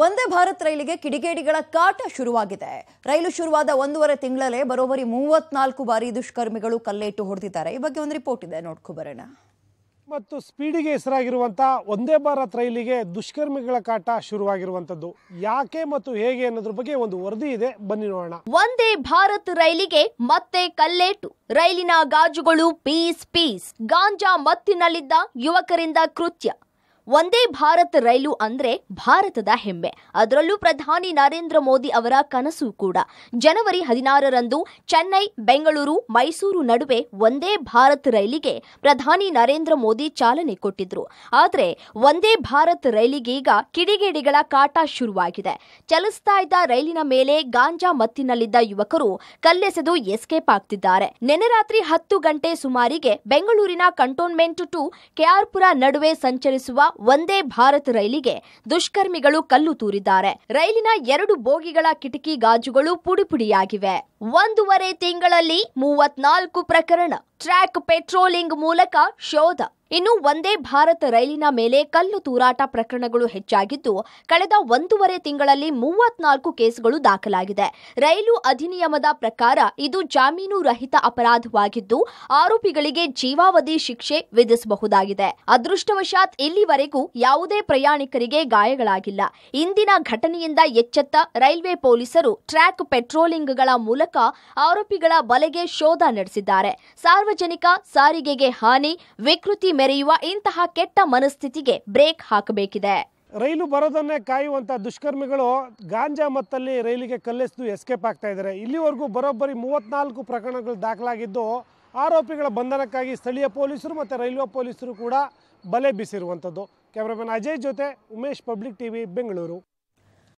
ವಂದೇ ಭಾರತ್ ರೈಲಿಗೆ ಕಿಡಿಗೇಡಿಗಳ ಕಾಟ ಶುರುವಾಗಿದೆ ರೈಲು ಶುರುವಾದ ಒಂದೂವರೆ ತಿಂಗಳಲ್ಲೇ ಬರೋಬರಿ ಮೂವತ್ನಾಲ್ಕು ಬಾರಿ ದುಷ್ಕರ್ಮಿಗಳು ಕಲ್ಲೇಟು ಹೊಡೆದಿದ್ದಾರೆ ಈ ಬಗ್ಗೆ ಒಂದು ರಿಪೋರ್ಟ್ ಇದೆ ನೋಡ್ಕೊ ಮತ್ತು ಸ್ಪೀಡಿಗೆ ಹೆಸರಾಗಿರುವಂತಹ ಒಂದೇ ಭಾರತ್ ರೈಲಿಗೆ ದುಷ್ಕರ್ಮಿಗಳ ಕಾಟ ಶುರುವಾಗಿರುವಂತದ್ದು ಯಾಕೆ ಮತ್ತು ಹೇಗೆ ಅನ್ನೋದ್ರ ಬಗ್ಗೆ ಒಂದು ವರದಿ ಇದೆ ಬನ್ನಿ ನೋಡೋಣ ಒಂದೇ ಭಾರತ್ ರೈಲಿಗೆ ಮತ್ತೆ ಕಲ್ಲೇಟು ರೈಲಿನ ಗಾಜುಗಳು ಪೀಸ್ ಪೀಸ್ ಗಾಂಜಾ ಮತ್ತಿನಲ್ಲಿದ್ದ ಯುವಕರಿಂದ ಕೃತ್ಯ ಒಂದೇ ಭಾರತ್ ರೈಲು ಅಂದ್ರೆ ಭಾರತದ ಹೆಮ್ಮೆ ಅದರಲ್ಲೂ ಪ್ರಧಾನಿ ನರೇಂದ್ರ ಮೋದಿ ಅವರ ಕನಸು ಕೂಡ ಜನವರಿ ಹದಿನಾರರಂದು ಚೆನ್ನೈ ಬೆಂಗಳೂರು ಮೈಸೂರು ನಡುವೆ ಒಂದೇ ಭಾರತ್ ರೈಲಿಗೆ ಪ್ರಧಾನಿ ನರೇಂದ್ರ ಮೋದಿ ಚಾಲನೆ ಕೊಟ್ಟಿದ್ರು ಆದರೆ ಒಂದೇ ಭಾರತ್ ರೈಲಿಗೆ ಈಗ ಕಿಡಿಗೇಡಿಗಳ ಕಾಟ ಶುರುವಾಗಿದೆ ಚಲಿಸ್ತಾ ಇದ್ದ ರೈಲಿನ ಮೇಲೆ ಗಾಂಜಾ ಮತ್ತಿನಲ್ಲಿದ್ದ ಯುವಕರು ಕಲ್ಲೆಸೆದು ಎಸ್ಕೇಪ್ ಆಗ್ತಿದ್ದಾರೆ ನಿನ್ನೆ ರಾತ್ರಿ ಹತ್ತು ಗಂಟೆ ಸುಮಾರಿಗೆ ಬೆಂಗಳೂರಿನ ಕಂಟೋನ್ಮೆಂಟ್ ಟು ಕೆಆರ್ಪುರ ನಡುವೆ ಸಂಚರಿಸುವ ಒಂದೇ ಭಾರತ್ ರೈಲಿಗೆ ದುಷ್ಕರ್ಮಿಗಳು ಕಲ್ಲು ತೂರಿದ್ದಾರೆ ರೈಲಿನ ಎರಡು ಬೋಗಿಗಳ ಕಿಟಕಿ ಗಾಜುಗಳು ಪುಡಿಪುಡಿಯಾಗಿವೆ ಒಂದೂವರೆ ತಿಂಗಳಲ್ಲಿ ಮೂವತ್ನಾಲ್ಕು ಪ್ರಕರಣ ಟ್ರ್ಯಾಕ್ ಪೆಟ್ರೋಲಿಂಗ್ ಮೂಲಕ ಶೋಧ ಇನ್ನು ಒಂದೇ ಭಾರತ ರೈಲಿನ ಮೇಲೆ ಕಲ್ಲು ತೂರಾಟ ಪ್ರಕರಣಗಳು ಹೆಚ್ಚಾಗಿದ್ದು ಕಳೆದ ಒಂದೂವರೆ ತಿಂಗಳಲ್ಲಿ ಮೂವತ್ನಾಲ್ಕು ಕೇಸ್ಗಳು ದಾಖಲಾಗಿದೆ ರೈಲು ಅಧಿನಿಯಮದ ಪ್ರಕಾರ ಇದು ಜಾಮೀನು ರಹಿತ ಅಪರಾಧವಾಗಿದ್ದು ಆರೋಪಿಗಳಿಗೆ ಜೀವಾವಧಿ ಶಿಕ್ಷೆ ವಿಧಿಸಬಹುದಾಗಿದೆ ಅದೃಷ್ಟವಶಾತ್ ಇಲ್ಲಿವರೆಗೂ ಯಾವುದೇ ಪ್ರಯಾಣಿಕರಿಗೆ ಗಾಯಗಳಾಗಿಲ್ಲ ಇಂದಿನ ಘಟನೆಯಿಂದ ಎಚ್ಚೆತ್ತ ರೈಲ್ವೆ ಪೊಲೀಸರು ಟ್ರ್ಯಾಕ್ ಪೆಟ್ರೋಲಿಂಗ್ಗಳ ಮೂಲಕ ಮೂಲಕ ಆರೋಪಿಗಳ ಬಲೆಗೆ ಶೋಧ ನಡೆಸಿದ್ದಾರೆ ಸಾರ್ವಜನಿಕ ಸಾರಿಗೆಗೆ ಹಾನಿ ವಿಕೃತಿ ಮೆರೆಯುವ ಇಂತಹ ಕೆಟ್ಟ ಮನಸ್ಥಿತಿಗೆ ಬ್ರೇಕ್ ಹಾಕಬೇಕಿದೆ ರೈಲು ಬರೋದನ್ನೇ ಕಾಯುವಂತ ದುಷ್ಕರ್ಮಿಗಳು ಗಾಂಜಾ ಮತ್ತಲ್ಲಿ ರೈಲಿಗೆ ಕಲ್ಲೆಸೆದು ಎಸ್ಕೇಪ್ ಆಗ್ತಾ ಇದ್ದಾರೆ ಇಲ್ಲಿವರೆಗೂ ಬರೋಬ್ಬರಿ ಮೂವತ್ನಾಲ್ಕು ಪ್ರಕರಣಗಳು ದಾಖಲಾಗಿದ್ದು ಆರೋಪಿಗಳ ಬಂಧನಕ್ಕಾಗಿ ಸ್ಥಳೀಯ ಪೊಲೀಸರು ಮತ್ತು ರೈಲ್ವೆ ಪೊಲೀಸರು ಕೂಡ ಬಲೆ ಬೀಸಿರುವಂಥದ್ದು ಕ್ಯಾಮ್ರಾಮನ್ ಅಜಯ್ ಜೊತೆ ಉಮೇಶ್ ಪಬ್ಲಿಕ್ ಟಿವಿ ಬೆಂಗಳೂರು